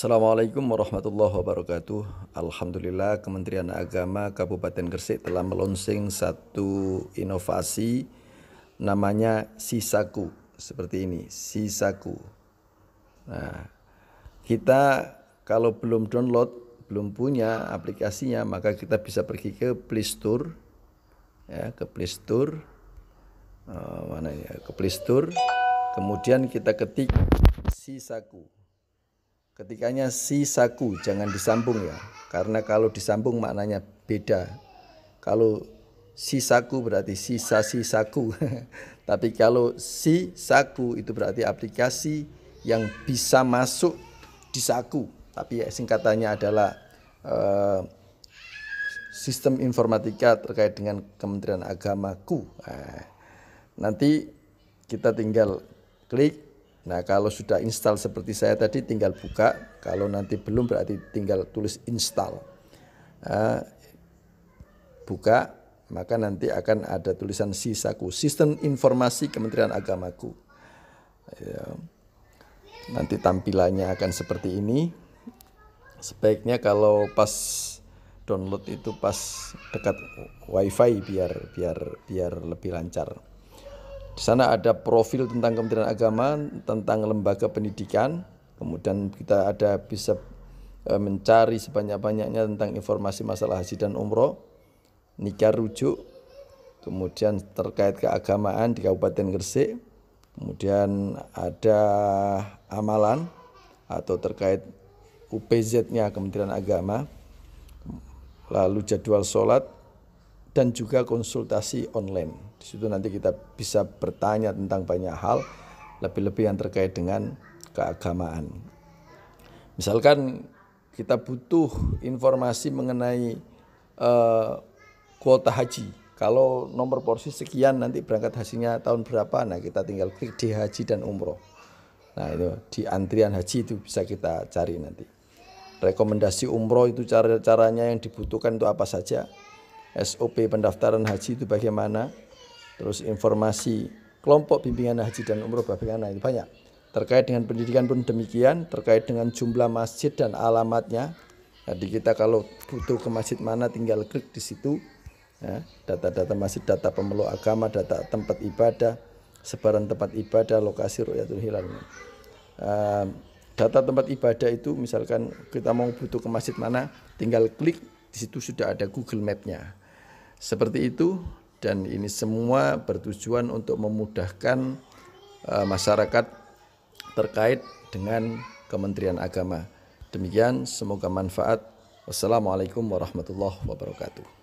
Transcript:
Assalamualaikum warahmatullahi wabarakatuh. Alhamdulillah Kementerian Agama Kabupaten Gresik telah melonsing satu inovasi namanya Sisaku seperti ini, Sisaku. Nah, kita kalau belum download, belum punya aplikasinya, maka kita bisa pergi ke Play Store ya, ke Play Store. Uh, mana ya? Ke Play Store. Kemudian kita ketik Sisaku ketikanya si saku jangan disambung ya karena kalau disambung maknanya beda kalau si saku berarti sisa si Saku, tapi kalau si saku itu berarti aplikasi yang bisa masuk di saku tapi ya, singkatannya adalah uh, sistem informatika terkait dengan Kementerian Agamaku nah, nanti kita tinggal klik Nah, kalau sudah install seperti saya tadi, tinggal buka. Kalau nanti belum, berarti tinggal tulis install. Ah, buka, maka nanti akan ada tulisan sisaku, sistem informasi Kementerian Agamaku. Ya. Nanti tampilannya akan seperti ini. Sebaiknya kalau pas download itu pas dekat wifi biar biar biar lebih lancar. Di sana ada profil tentang Kementerian Agama, tentang lembaga pendidikan, kemudian kita ada bisa eh, mencari sebanyak-banyaknya tentang informasi masalah haji dan umroh, nikah rujuk, kemudian terkait keagamaan di Kabupaten Gresik, kemudian ada amalan atau terkait UPZ-nya Kementerian Agama, lalu jadwal sholat, dan juga konsultasi online. Di situ nanti kita bisa bertanya tentang banyak hal, lebih-lebih yang terkait dengan keagamaan. Misalkan kita butuh informasi mengenai uh, kuota haji. Kalau nomor porsi sekian nanti berangkat hasilnya tahun berapa, nah kita tinggal klik di haji dan umroh. Nah itu di antrian haji itu bisa kita cari nanti. Rekomendasi umroh itu cara-caranya yang dibutuhkan itu apa saja SOP pendaftaran haji itu bagaimana, terus informasi kelompok bimbingan haji dan umroh bagaimana itu banyak. Terkait dengan pendidikan pun demikian, terkait dengan jumlah masjid dan alamatnya. Jadi kita kalau butuh ke masjid mana tinggal klik di situ. data ya. data-data masjid, data pemeluk agama, data tempat ibadah, sebaran tempat ibadah, lokasi Rukyatul Hilal. Uh, data tempat ibadah itu misalkan kita mau butuh ke masjid mana, tinggal klik di situ sudah ada Google Map-nya. Seperti itu dan ini semua bertujuan untuk memudahkan uh, masyarakat terkait dengan Kementerian Agama. Demikian semoga manfaat. Wassalamualaikum warahmatullahi wabarakatuh.